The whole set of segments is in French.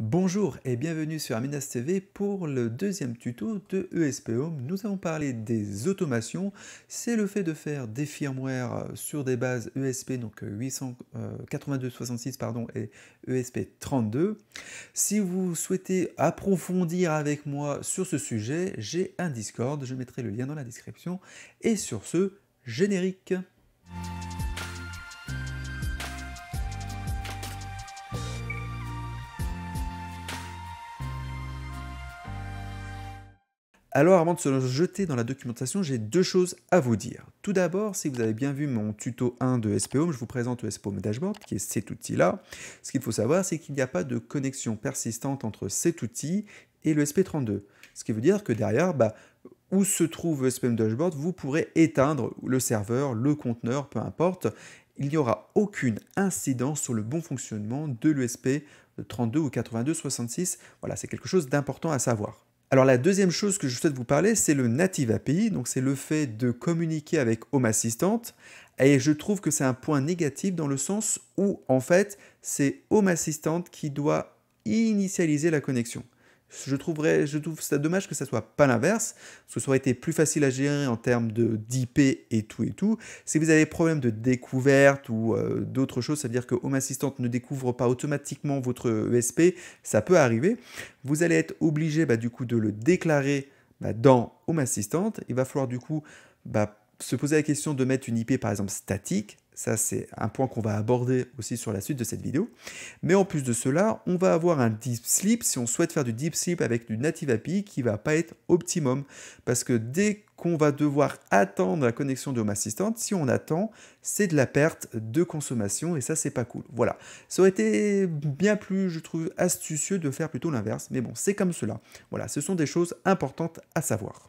Bonjour et bienvenue sur Aminas TV pour le deuxième tuto de ESP Home. Nous avons parlé des automations. C'est le fait de faire des firmware sur des bases ESP, donc 8266 euh, pardon, et ESP32. Si vous souhaitez approfondir avec moi sur ce sujet, j'ai un Discord, je mettrai le lien dans la description. Et sur ce, générique Alors avant de se jeter dans la documentation, j'ai deux choses à vous dire. Tout d'abord, si vous avez bien vu mon tuto 1 de SPOM, je vous présente le Dashboard, qui est cet outil-là. Ce qu'il faut savoir, c'est qu'il n'y a pas de connexion persistante entre cet outil et le SP32. Ce qui veut dire que derrière, bah, où se trouve SPM Dashboard, vous pourrez éteindre le serveur, le conteneur, peu importe. Il n'y aura aucune incidence sur le bon fonctionnement de l'USP 32 ou 8266. Voilà, c'est quelque chose d'important à savoir. Alors la deuxième chose que je souhaite vous parler, c'est le native API, donc c'est le fait de communiquer avec Home Assistant. Et je trouve que c'est un point négatif dans le sens où en fait c'est Home Assistant qui doit initialiser la connexion. Je trouverais, je trouve ça dommage que ça soit pas l'inverse, Ce serait été plus facile à gérer en termes d'IP et tout et tout. Si vous avez problème de découverte ou euh, d'autres choses, c'est-à-dire que Home Assistant ne découvre pas automatiquement votre ESP, ça peut arriver. Vous allez être obligé bah, du coup de le déclarer bah, dans Home Assistant. Il va falloir du coup bah, se poser la question de mettre une IP par exemple statique, ça, c'est un point qu'on va aborder aussi sur la suite de cette vidéo. Mais en plus de cela, on va avoir un deep sleep si on souhaite faire du deep sleep avec du native API qui va pas être optimum. Parce que dès qu'on va devoir attendre la connexion de Home Assistant, si on attend, c'est de la perte de consommation et ça, c'est pas cool. Voilà. Ça aurait été bien plus, je trouve, astucieux de faire plutôt l'inverse. Mais bon, c'est comme cela. Voilà, ce sont des choses importantes à savoir.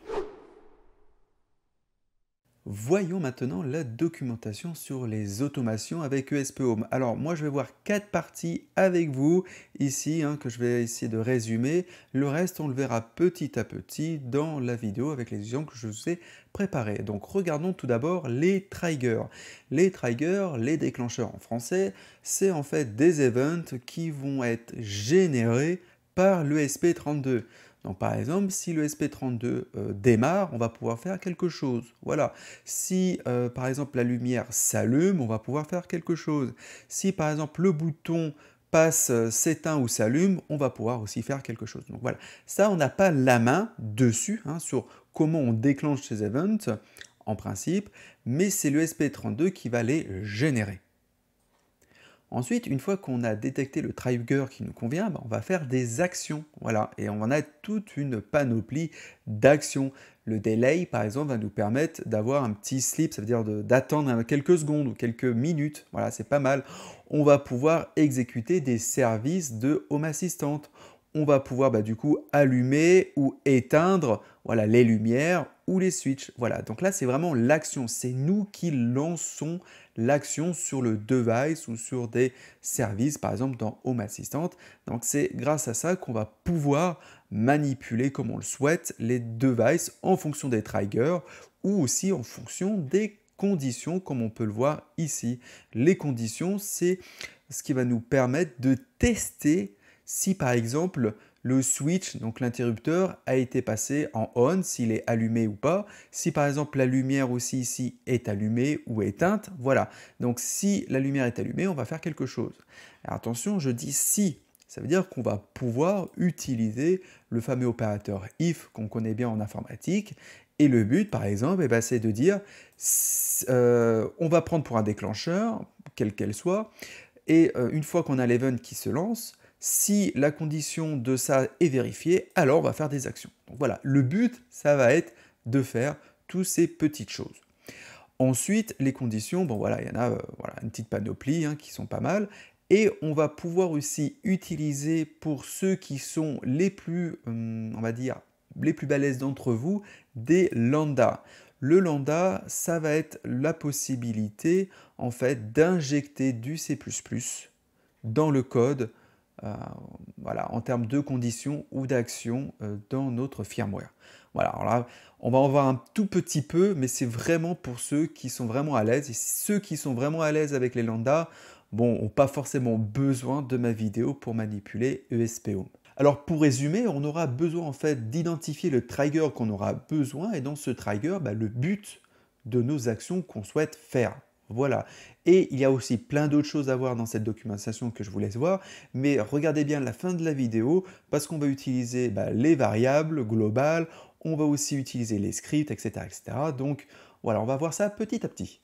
Voyons maintenant la documentation sur les automations avec ESP Home. Alors moi je vais voir quatre parties avec vous ici hein, que je vais essayer de résumer. Le reste on le verra petit à petit dans la vidéo avec les exemples que je vous ai préparés. Donc regardons tout d'abord les triggers. Les triggers, les déclencheurs en français, c'est en fait des events qui vont être générés par l'ESP32. Donc par exemple, si le SP32 euh, démarre, on va pouvoir faire quelque chose. Voilà. Si euh, par exemple la lumière s'allume, on va pouvoir faire quelque chose. Si par exemple le bouton passe, euh, s'éteint ou s'allume, on va pouvoir aussi faire quelque chose. Donc voilà. Ça, on n'a pas la main dessus hein, sur comment on déclenche ces events en principe, mais c'est le SP32 qui va les générer. Ensuite, une fois qu'on a détecté le trigger qui nous convient, bah, on va faire des actions. Voilà, et on en a toute une panoplie d'actions. Le delay, par exemple, va nous permettre d'avoir un petit slip, ça veut dire d'attendre quelques secondes ou quelques minutes. Voilà, c'est pas mal. On va pouvoir exécuter des services de Home Assistant. On va pouvoir bah, du coup allumer ou éteindre voilà, les lumières les switches. Voilà, donc là c'est vraiment l'action, c'est nous qui lançons l'action sur le device ou sur des services, par exemple dans Home Assistant. Donc c'est grâce à ça qu'on va pouvoir manipuler comme on le souhaite les devices en fonction des triggers ou aussi en fonction des conditions comme on peut le voir ici. Les conditions, c'est ce qui va nous permettre de tester si par exemple le switch, donc l'interrupteur, a été passé en on, s'il est allumé ou pas. Si par exemple la lumière aussi ici est allumée ou éteinte, voilà. Donc si la lumière est allumée, on va faire quelque chose. attention, je dis si. Ça veut dire qu'on va pouvoir utiliser le fameux opérateur if qu'on connaît bien en informatique. Et le but, par exemple, eh ben, c'est de dire, euh, on va prendre pour un déclencheur, quel qu'elle soit, et euh, une fois qu'on a l'event qui se lance, si la condition de ça est vérifiée, alors on va faire des actions. voilà, le but, ça va être de faire toutes ces petites choses. Ensuite, les conditions, bon voilà, il y en a euh, voilà, une petite panoplie hein, qui sont pas mal. Et on va pouvoir aussi utiliser pour ceux qui sont les plus, hum, on va dire, les plus balèzes d'entre vous, des lambda. Le lambda, ça va être la possibilité, en fait, d'injecter du C++ dans le code euh, voilà, en termes de conditions ou d'actions euh, dans notre firmware. Voilà, on va en voir un tout petit peu, mais c'est vraiment pour ceux qui sont vraiment à l'aise. Et ceux qui sont vraiment à l'aise avec les lambda, bon, n'ont pas forcément besoin de ma vidéo pour manipuler ESPO. Alors pour résumer, on aura besoin en fait d'identifier le trigger qu'on aura besoin et dans ce trigger, bah, le but de nos actions qu'on souhaite faire. Voilà. Et il y a aussi plein d'autres choses à voir dans cette documentation que je vous laisse voir, mais regardez bien la fin de la vidéo parce qu'on va utiliser bah, les variables globales, on va aussi utiliser les scripts, etc. etc. Donc voilà, on va voir ça petit à petit.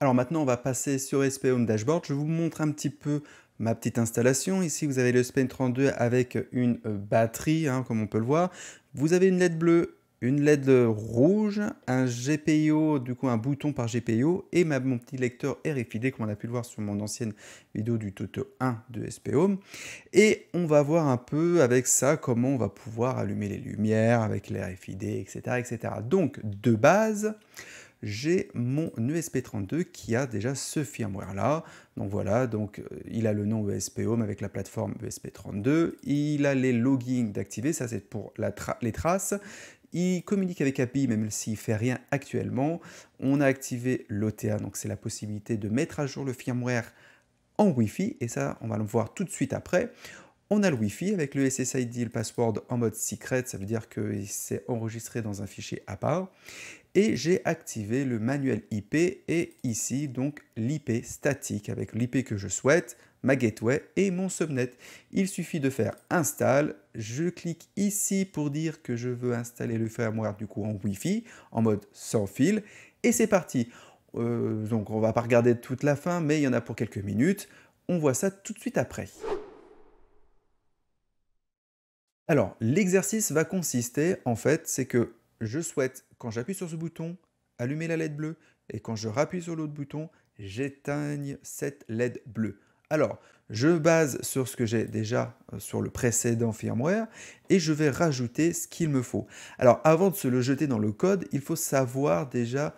Alors maintenant, on va passer sur SP Home Dashboard. Je vous montre un petit peu ma petite installation. Ici, vous avez le spain 32 avec une batterie, hein, comme on peut le voir. Vous avez une LED bleue une LED rouge, un GPIO, du coup un bouton par GPIO et mon petit lecteur RFID comme on a pu le voir sur mon ancienne vidéo du Toto 1 de SP Et on va voir un peu avec ça comment on va pouvoir allumer les lumières avec les RFID, etc. etc. Donc de base, j'ai mon ESP32 qui a déjà ce firmware là. Donc voilà, donc euh, il a le nom ESP Home avec la plateforme ESP32, il a les logins d'activer, ça c'est pour la les traces, il communique avec API même s'il ne fait rien actuellement. On a activé l'OTA, donc c'est la possibilité de mettre à jour le firmware en Wi-Fi, et ça, on va le voir tout de suite après. On a le Wi-Fi avec le SSID et le password en mode secret, ça veut dire que c'est enregistré dans un fichier à part. Et j'ai activé le manuel IP et ici donc l'IP statique avec l'IP que je souhaite, ma gateway et mon subnet. Il suffit de faire install. Je clique ici pour dire que je veux installer le firmware du coup en Wi-Fi, en mode sans fil. Et c'est parti. Euh, donc on va pas regarder toute la fin, mais il y en a pour quelques minutes. On voit ça tout de suite après. Alors, l'exercice va consister, en fait, c'est que je souhaite, quand j'appuie sur ce bouton, allumer la LED bleue, et quand je rappuie sur l'autre bouton, j'éteigne cette LED bleue. Alors, je base sur ce que j'ai déjà euh, sur le précédent firmware et je vais rajouter ce qu'il me faut. Alors, avant de se le jeter dans le code, il faut savoir déjà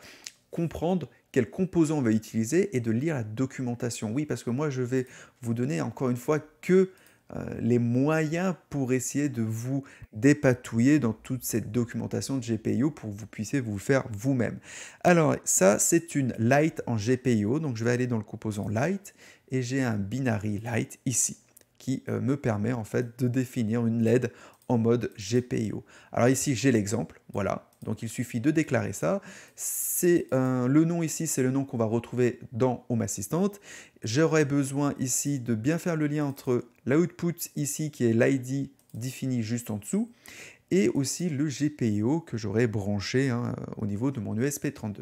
comprendre quel composant on va utiliser et de lire la documentation. Oui, parce que moi, je vais vous donner encore une fois que euh, les moyens pour essayer de vous dépatouiller dans toute cette documentation de GPIO pour que vous puissiez vous faire vous-même. Alors ça, c'est une light en GPIO, donc je vais aller dans le composant light et j'ai un binary light ici qui euh, me permet en fait de définir une LED en mode GPIO. Alors ici j'ai l'exemple, voilà, donc il suffit de déclarer ça. C'est le nom ici, c'est le nom qu'on va retrouver dans Home Assistant. J'aurais besoin ici de bien faire le lien entre l'output ici qui est l'ID défini juste en dessous et aussi le GPIO que j'aurais branché hein, au niveau de mon ESP32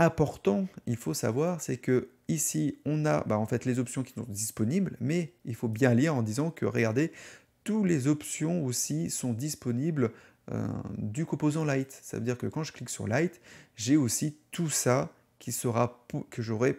important, il faut savoir, c'est que ici, on a bah, en fait les options qui sont disponibles, mais il faut bien lire en disant que, regardez, toutes les options aussi sont disponibles euh, du composant Light. Ça veut dire que quand je clique sur Light, j'ai aussi tout ça qui sera que j'aurai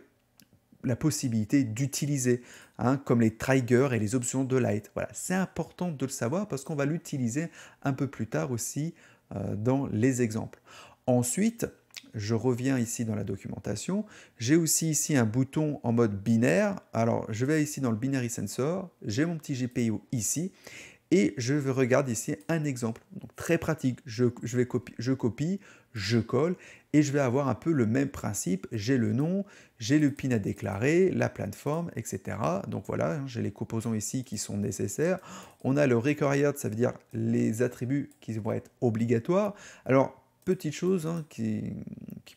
la possibilité d'utiliser, hein, comme les triggers et les options de Light. Voilà, c'est important de le savoir parce qu'on va l'utiliser un peu plus tard aussi euh, dans les exemples. Ensuite, je reviens ici dans la documentation. J'ai aussi ici un bouton en mode binaire. Alors, je vais ici dans le binary sensor, j'ai mon petit GPIO ici, et je regarde ici un exemple. Donc, très pratique, je, vais je copie, je colle, et je vais avoir un peu le même principe. J'ai le nom, j'ai le PIN à déclarer, la plateforme, etc. Donc voilà, hein, j'ai les composants ici qui sont nécessaires. On a le required, ça veut dire les attributs qui vont être obligatoires. Alors, petite chose hein, qui,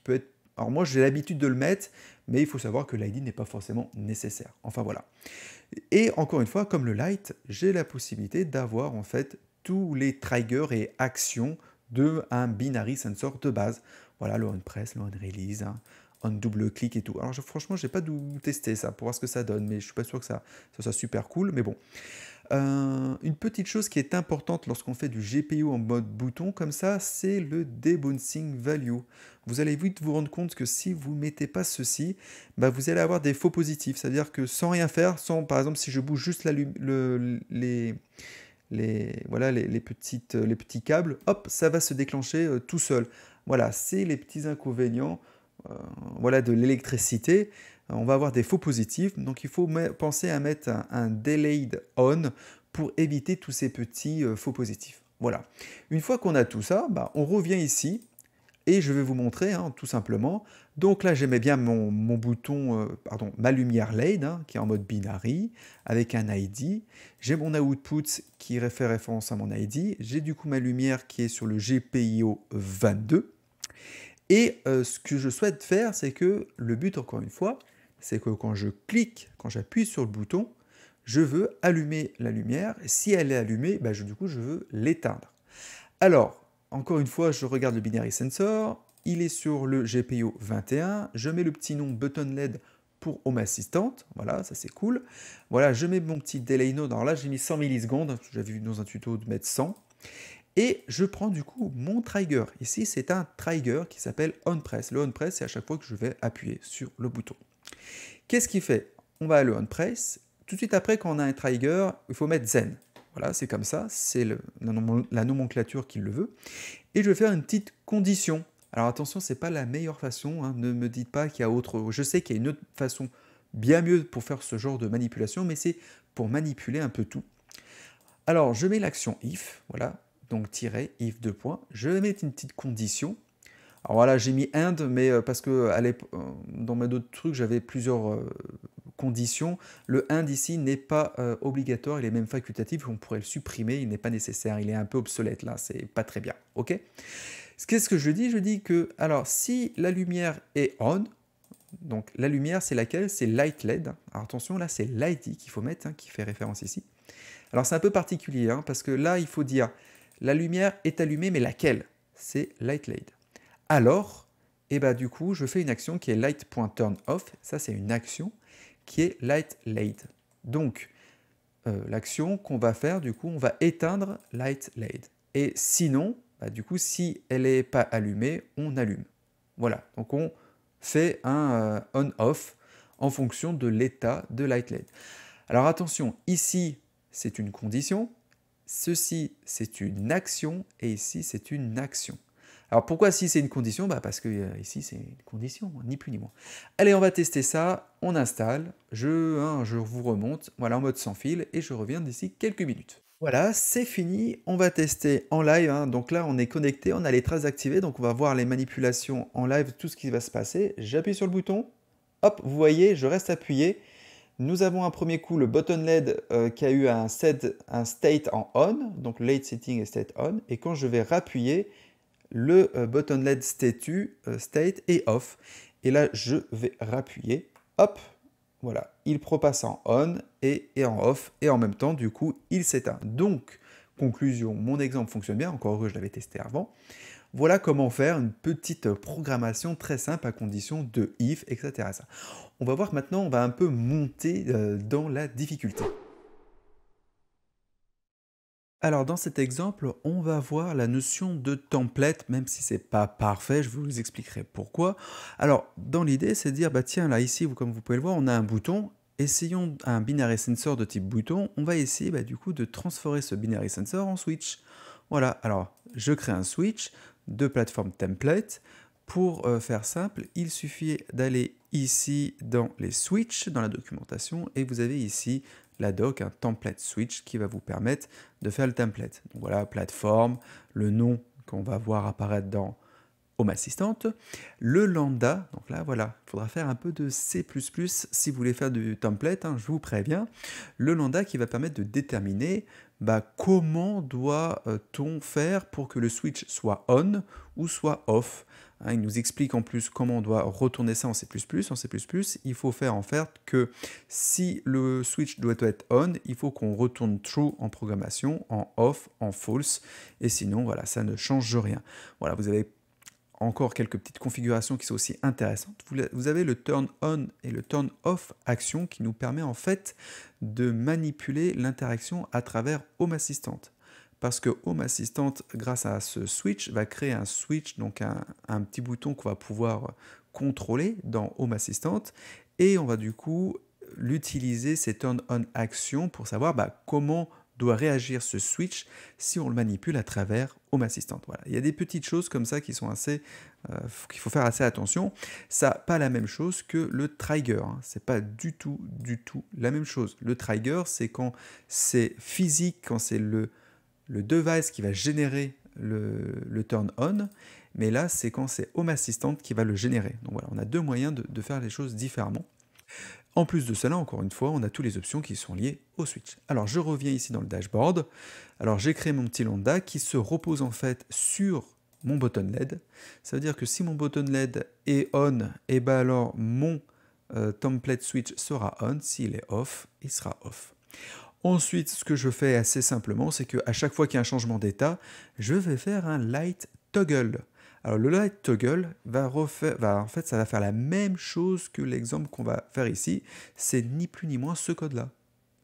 peut être... Alors moi j'ai l'habitude de le mettre, mais il faut savoir que l'ID n'est pas forcément nécessaire. Enfin voilà. Et encore une fois, comme le light, j'ai la possibilité d'avoir en fait tous les triggers et actions de un binary sensor de base. Voilà, le on press, le on release, on hein, double clic et tout. Alors je, franchement, j'ai pas tester ça pour voir ce que ça donne, mais je suis pas sûr que ça, ça soit super cool. Mais bon, euh, une petite chose qui est importante lorsqu'on fait du GPU en mode bouton comme ça, c'est le debouncing value. Vous allez vite vous rendre compte que si vous ne mettez pas ceci, bah, vous allez avoir des faux positifs. C'est-à-dire que sans rien faire, sans par exemple si je bouge juste la, les, les, voilà, les, petites, les petits câbles, hop, ça va se déclencher euh, tout seul. Voilà, c'est les petits inconvénients euh, voilà, de l'électricité. Euh, on va avoir des faux positifs. Donc il faut penser à mettre un, delayed on pour éviter tous ces petits euh, faux positifs. Voilà. Une fois qu'on a tout ça, bah, on revient ici et je vais vous montrer hein, tout simplement. Donc là, j'aimais bien mon, bouton, euh, pardon, ma lumière LED hein, qui est en mode binary avec un ID. J'ai mon output qui fait référence à mon ID. J'ai du coup ma lumière qui est sur le GPIO 22. Et euh, ce que je souhaite faire, c'est que le but, encore une fois, c'est que quand je clique, quand j'appuie sur le bouton, je veux allumer la lumière. Si elle est allumée, bah, je, du coup, je veux l'éteindre. Alors, encore une fois, je regarde le binary sensor. Il est sur le GPIO 21. Je mets le petit nom button LED pour Home Assistant. Voilà, ça c'est cool. Voilà, je mets mon petit delay node. Alors là, j'ai mis 100 millisecondes. J'avais vu dans un tuto de mettre 100. Et je prends du coup mon trigger. Ici, c'est un trigger qui s'appelle on-press. Le on-press, c'est à chaque fois que je vais appuyer sur le bouton. Qu'est-ce qu'il fait On va le on-press. Tout de suite après, quand on a un trigger, il faut mettre zen. Voilà, c'est comme ça, c'est la, nomenclature qui le veut. Et je vais faire une petite condition. Alors attention, ce n'est pas la meilleure façon, hein. ne me dites pas qu'il y a autre... Je sais qu'il y a une autre façon bien mieux pour faire ce genre de manipulation, mais c'est pour manipuler un peu tout. Alors, je mets l'action if, voilà, donc tirer if deux points. Je vais mettre une petite condition. Alors voilà, j'ai mis end, mais euh, parce que euh, dans mes autres trucs, j'avais plusieurs euh, conditions. Le end, ici n'est pas obligatoire, il est même facultatif, on pourrait le supprimer, il n'est pas nécessaire, il est un peu obsolète là, c'est pas très bien. Ok Qu'est-ce que je dis Je dis que, alors, si la lumière est on, donc la lumière, c'est laquelle C'est light LED. Alors attention, là, c'est lighty qu'il faut mettre, hein, qui fait référence ici. Alors c'est un peu particulier, hein, parce que là, il faut dire la lumière est allumée, mais laquelle C'est light Alors, eh ben, du coup, je fais une action qui est off. Ça, c'est une action qui est light Donc, euh, l'action qu'on va faire, du coup, on va éteindre light Et sinon, bah, du coup, si elle n'est pas allumée, on allume. Voilà, donc on fait un euh, on-off en fonction de l'état de light Alors attention, ici, c'est une condition, ceci c'est une action et ici c'est une action. Alors pourquoi si c'est une condition bah Parce que euh, ici c'est une condition, ni plus ni moins. Allez, on va tester ça, on installe, je, je vous remonte, voilà en mode sans fil, et je reviens d'ici quelques minutes. Voilà, c'est fini, on va tester en live, hein. donc là on est connecté, on a les traces activées, donc on va voir les manipulations en live, tout ce qui va se passer. J'appuie sur le bouton, hop, vous voyez, je reste appuyé, nous avons un premier coup le button LED euh, qui a eu un, set, un state en on, donc late setting et state on. Et quand je vais rappuyer, le euh, button LED euh, state est off. Et là, je vais rappuyer. Hop, voilà, il propasse en on et, et en off. Et en même temps, du coup, il s'éteint. Donc, conclusion, mon exemple fonctionne bien. Encore heureux, je l'avais testé avant. Voilà comment faire une petite programmation très simple à condition de if, etc. On va voir maintenant, on va un peu monter euh, dans la difficulté. Alors dans cet exemple, on va voir la notion de template, même si c'est pas parfait, je vous expliquerai pourquoi. Alors dans l'idée, c'est de dire, bah tiens, là ici, comme vous pouvez le voir, on a un bouton, essayons un binary sensor de type bouton, on va essayer bah, du coup de transformer ce binary sensor en switch. Voilà, alors je crée un switch, de plateforme template. Pour euh, faire simple, il suffit d'aller ici dans les switches, dans la documentation, et vous avez ici la doc, un template switch qui va vous permettre de faire le template. Donc voilà, plateforme, le nom qu'on va voir apparaître dans Home Assistant, le lambda, donc là voilà, il faudra faire un peu de C++ si vous voulez faire du template, hein, je vous préviens, le lambda qui va permettre de déterminer bah, comment doit-on faire pour que le switch soit on ou soit off hein, il nous explique en plus comment on doit retourner ça en C++. En C++, il faut faire en fait que si le switch doit être on, il faut qu'on retourne true en programmation, en off, en false. Et sinon, voilà, ça ne change rien. Voilà, vous avez encore quelques petites configurations qui sont aussi intéressantes. Vous avez le turn on et le turn off action qui nous permet en fait de manipuler l'interaction à travers Home Assistant. Parce que Home Assistant, grâce à ce switch, va créer un switch, donc un, petit bouton qu'on va pouvoir contrôler dans Home Assistant. Et on va du coup l'utiliser, ces turn on action pour savoir bah, comment doit réagir ce switch si on le manipule à travers Home Assistant. Voilà. Il y a des petites choses comme ça qui sont assez, euh, qu'il faut faire assez attention. Ça pas la même chose que le trigger. Ce hein. C'est pas du tout, du tout la même chose. Le trigger, c'est quand c'est physique, quand c'est le le device qui va générer le, turn on, mais là c'est quand c'est Home Assistant qui va le générer. Donc voilà, on a deux moyens de, de faire les choses différemment. En plus de cela, encore une fois, on a toutes les options qui sont liées au switch. Alors je reviens ici dans le dashboard. Alors j'ai créé mon petit lambda qui se repose en fait sur mon button LED. Ça veut dire que si mon button LED est on, et eh ben alors mon euh, template switch sera on. S'il est off, il sera off. Ensuite, ce que je fais assez simplement, c'est qu'à chaque fois qu'il y a un changement d'état, je vais faire un light toggle. Alors le light toggle va en fait ça va faire la même chose que l'exemple qu'on va faire ici, c'est ni plus ni moins ce code-là.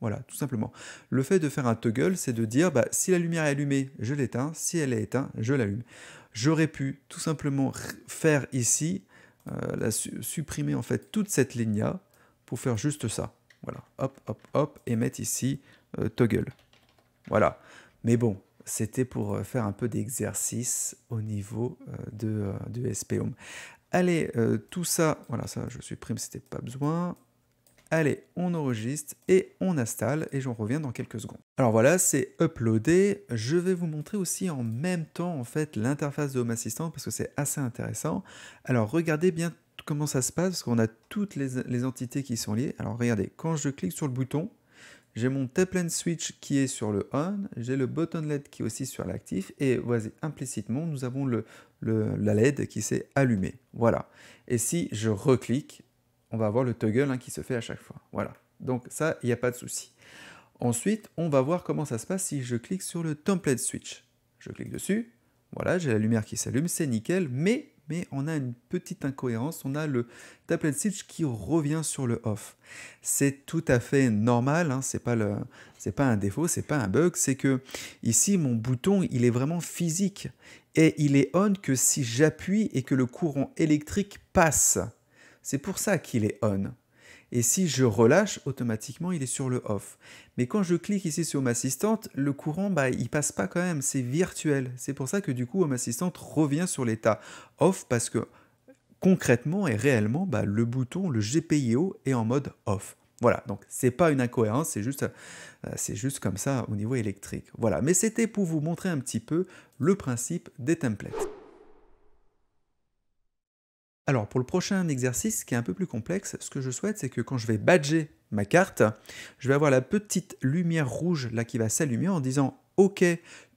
Voilà, tout simplement. Le fait de faire un toggle, c'est de dire, bah, si la lumière est allumée, je l'éteins, si elle est éteinte, je l'allume. J'aurais pu tout simplement faire ici, euh, la, supprimer en fait toute cette ligne-là, pour faire juste ça. Voilà, hop, hop, hop, et mettre ici euh, toggle. Voilà. Mais bon, c'était pour euh, faire un peu d'exercice au niveau euh, de, euh, SP Home. Allez, tout ça, voilà, ça je supprime, c'était pas besoin. Allez, on enregistre et on installe et j'en reviens dans quelques secondes. Alors voilà, c'est uploadé. Je vais vous montrer aussi en même temps en fait l'interface de Home Assistant parce que c'est assez intéressant. Alors regardez bien comment ça se passe parce qu'on a toutes les entités qui sont liées. Alors regardez, quand je clique sur le bouton, j'ai mon Template switch qui est sur le on, j'ai le button LED qui est aussi sur l'actif, et voici implicitement, nous avons le, la LED qui s'est allumée. Voilà. Et si je reclique, on va avoir le toggle hein, qui se fait à chaque fois. Voilà. Donc ça, il n'y a pas de souci. Ensuite, on va voir comment ça se passe si je clique sur le template switch. Je clique dessus, voilà, j'ai la lumière qui s'allume, c'est nickel, mais mais on a une petite incohérence, on a le tap qui revient sur le off. C'est tout à fait normal, hein, c'est pas c'est pas un défaut, c'est pas un bug, c'est que ici mon bouton il est vraiment physique et il est on que si j'appuie et que le courant électrique passe. C'est pour ça qu'il est on. Et si je relâche, automatiquement, il est sur le off. Mais quand je clique ici sur Home Assistant, le courant, bah, il passe pas quand même, c'est virtuel. C'est pour ça que du coup, Home Assistant revient sur l'état off parce que concrètement et réellement, bah, le bouton, le GPIO est en mode off. Voilà, donc c'est pas une incohérence, c'est juste, euh, c'est juste comme ça au niveau électrique. Voilà, mais c'était pour vous montrer un petit peu le principe des templates. Alors pour le prochain exercice qui est un peu plus complexe, ce que je souhaite c'est que quand je vais badger ma carte, je vais avoir la petite lumière rouge là qui va s'allumer en disant OK,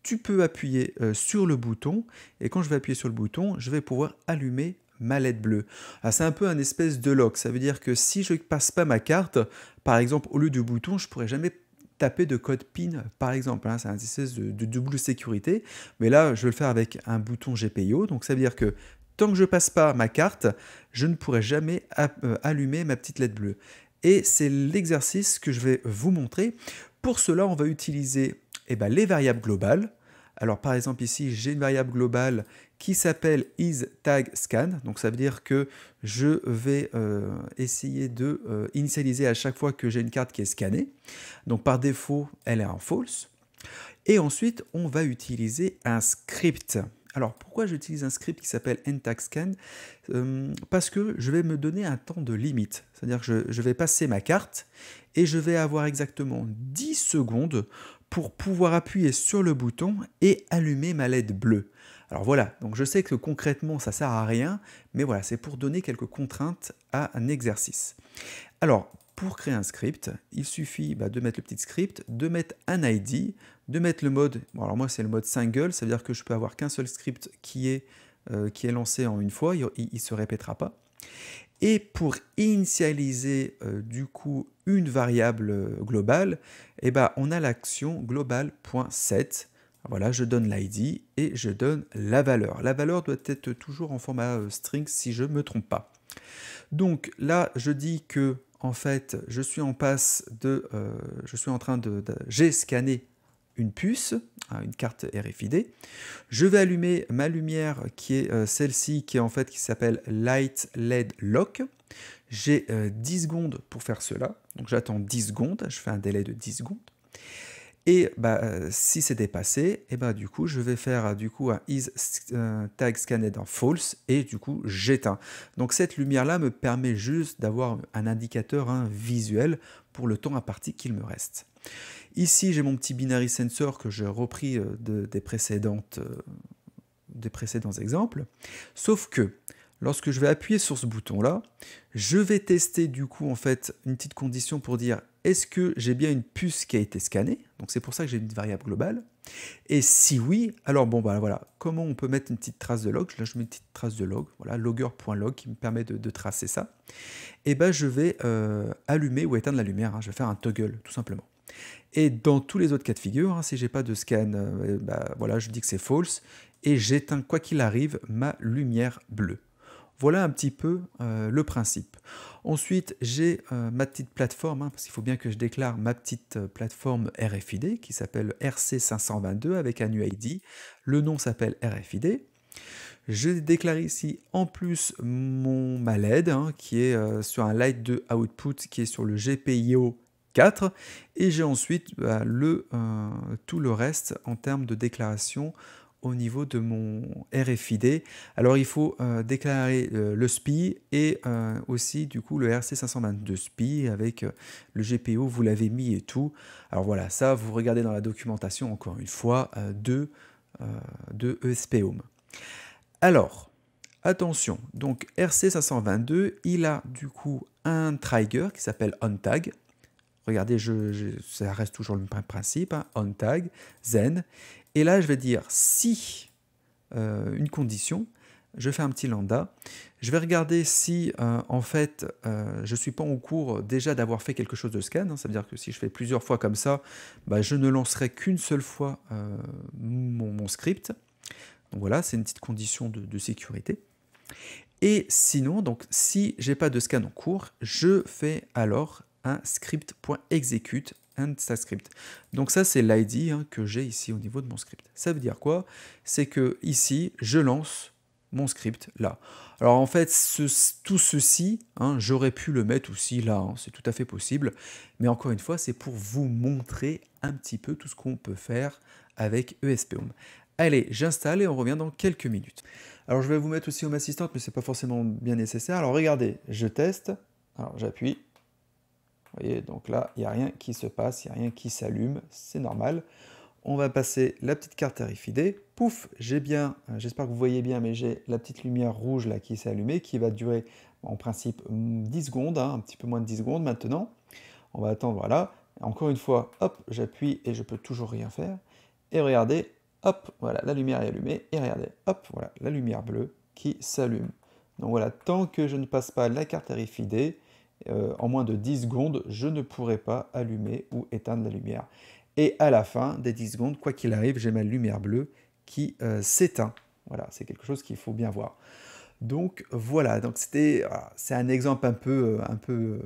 tu peux appuyer euh, sur le bouton et quand je vais appuyer sur le bouton, je vais pouvoir allumer ma LED bleue. c'est un peu un espèce de lock, ça veut dire que si je passe pas ma carte, par exemple au lieu du bouton, je pourrais jamais taper de code PIN par exemple. Hein. c'est un espèce de, de, double sécurité. Mais là, je vais le faire avec un bouton GPIO. Donc ça veut dire que Tant que je passe pas ma carte, je ne pourrai jamais euh, allumer ma petite lettre bleue. Et c'est l'exercice que je vais vous montrer. Pour cela, on va utiliser eh ben, les variables globales. Alors par exemple ici, j'ai une variable globale qui s'appelle isTagScan. Donc ça veut dire que je vais euh, essayer de euh, initialiser à chaque fois que j'ai une carte qui est scannée. Donc par défaut, elle est en false. Et ensuite, on va utiliser un script. Alors pourquoi j'utilise un script qui s'appelle ntaxcan euh, Parce que je vais me donner un temps de limite, c'est-à-dire que je, vais passer ma carte et je vais avoir exactement 10 secondes pour pouvoir appuyer sur le bouton et allumer ma LED bleue. Alors voilà, donc je sais que concrètement ça sert à rien, mais voilà, c'est pour donner quelques contraintes à un exercice. Alors pour créer un script, il suffit bah, de mettre le petit script, de mettre un ID, de mettre le mode, alors moi c'est le mode single, ça veut dire que je peux avoir qu'un seul script qui est, euh, qui est lancé en une fois, il ne se répétera pas. Et pour initialiser euh, du coup une variable euh, globale, eh ben, on a l'action global.set. Voilà, je donne l'ID et je donne la valeur. La valeur doit être toujours en format string si je ne me trompe pas. Donc là, je dis que en fait, je suis en passe de, euh, je suis en train de, de j'ai scanné une puce, hein, une carte RFID. Je vais allumer ma lumière qui est euh, celle-ci, qui est en fait qui s'appelle Light LED Lock. J'ai 10 euh, secondes pour faire cela, donc j'attends 10 secondes, je fais un délai de 10 secondes. Et bah, euh, si c'est dépassé, et eh bah, du coup, je vais faire euh, du coup un is euh, tag scanned dans false et du coup, j'éteins. Donc cette lumière-là me permet juste d'avoir un indicateur hein, visuel pour le temps à qu'il me reste. Ici, j'ai mon petit binary sensor que j'ai repris des, précédentes, des précédents exemples. Sauf que lorsque je vais appuyer sur ce bouton-là, je vais tester du coup en fait une petite condition pour dire est-ce que j'ai bien une puce qui a été scannée Donc c'est pour ça que j'ai une variable globale. Et si oui, alors bon bah voilà, comment on peut mettre une petite trace de log Là je mets une petite trace de log, voilà, logger.log qui me permet de, tracer ça. Et ben je vais euh, allumer ou éteindre la lumière, hein. je vais faire un toggle tout simplement. Et dans tous les autres cas de figure, si hein, si j'ai pas de scan, euh, bah, voilà, je dis que c'est false et j'éteins quoi qu'il arrive ma lumière bleue. Voilà un petit peu euh, le principe. Ensuite, j'ai euh, ma petite plateforme, hein, parce qu'il faut bien que je déclare ma petite euh, plateforme RFID qui s'appelle RC522 avec un UID. Le nom s'appelle RFID. Je déclare ici en plus mon ma LED hein, qui est sur un Light 2 output qui est sur le GPIO 4 et j'ai ensuite bah, tout le reste en termes de déclaration au niveau de mon RFID. Alors il faut euh, déclarer euh, le SPI et euh, aussi du coup le RC522 SPI avec le GPO, vous l'avez mis et tout. Alors voilà, ça vous regardez dans la documentation encore une fois de, de e Home. Alors, attention, donc RC522, il a du coup un trigger qui s'appelle on tag Regardez, je, ça reste toujours le même principe, hein, on tag Zen. Et là, je vais dire si euh, une condition, je fais un petit lambda, je vais regarder si euh, en fait euh, je ne suis pas en cours déjà d'avoir fait quelque chose de scan, hein. ça veut dire que si je fais plusieurs fois comme ça, bah, je ne lancerai qu'une seule fois mon, script. Donc voilà, c'est une petite condition de, sécurité. Et sinon, donc si n'ai pas de scan en cours, je fais alors un script.execute and sa script. Donc ça, c'est l'ID hein, que j'ai ici au niveau de mon script. Ça veut dire quoi C'est que ici, je lance mon script là. Alors en fait, tout ceci, hein, j'aurais pu le mettre aussi là, hein, c'est tout à fait possible. Mais encore une fois, c'est pour vous montrer un petit peu tout ce qu'on peut faire avec e Home. Allez, j'installe et on revient dans quelques minutes. Alors je vais vous mettre aussi Home Assistant, mais c'est pas forcément bien nécessaire. Alors regardez, je teste. Alors j'appuie, vous voyez, donc là, il n'y a rien qui se passe, il n'y a rien qui s'allume, c'est normal. On va passer la petite carte RFID. Pouf, j'ai bien, euh, j'espère que vous voyez bien, mais j'ai la petite lumière rouge là qui s'est allumée, qui va durer en principe 10 mm, secondes, hein, un petit peu moins de 10 secondes maintenant. On va attendre, voilà. Encore une fois, hop, j'appuie et je peux toujours rien faire. Et regardez, hop, voilà, la lumière est allumée. Et regardez, hop, voilà, la lumière bleue qui s'allume. Donc voilà, tant que je ne passe pas la carte RFID, euh, en moins de 10 secondes, je ne pourrai pas allumer ou éteindre la lumière. Et à la fin des 10 secondes, quoi qu'il arrive, j'ai ma lumière bleue qui euh, s'éteint. Voilà, c'est quelque chose qu'il faut bien voir. Donc voilà, donc c'était, ah, c'est un exemple un peu, euh, un peu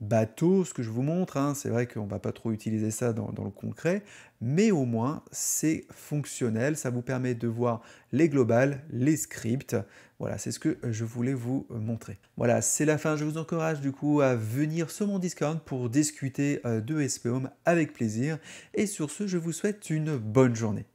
bateau, ce que je vous montre. Hein, c'est vrai qu'on ne va pas trop utiliser ça dans, le concret, mais au moins c'est fonctionnel. Ça vous permet de voir les globales, les scripts. Voilà, c'est ce que je voulais vous montrer. Voilà, c'est la fin. Je vous encourage du coup à venir sur mon Discord pour discuter euh, de SPOM avec plaisir. Et sur ce, je vous souhaite une bonne journée.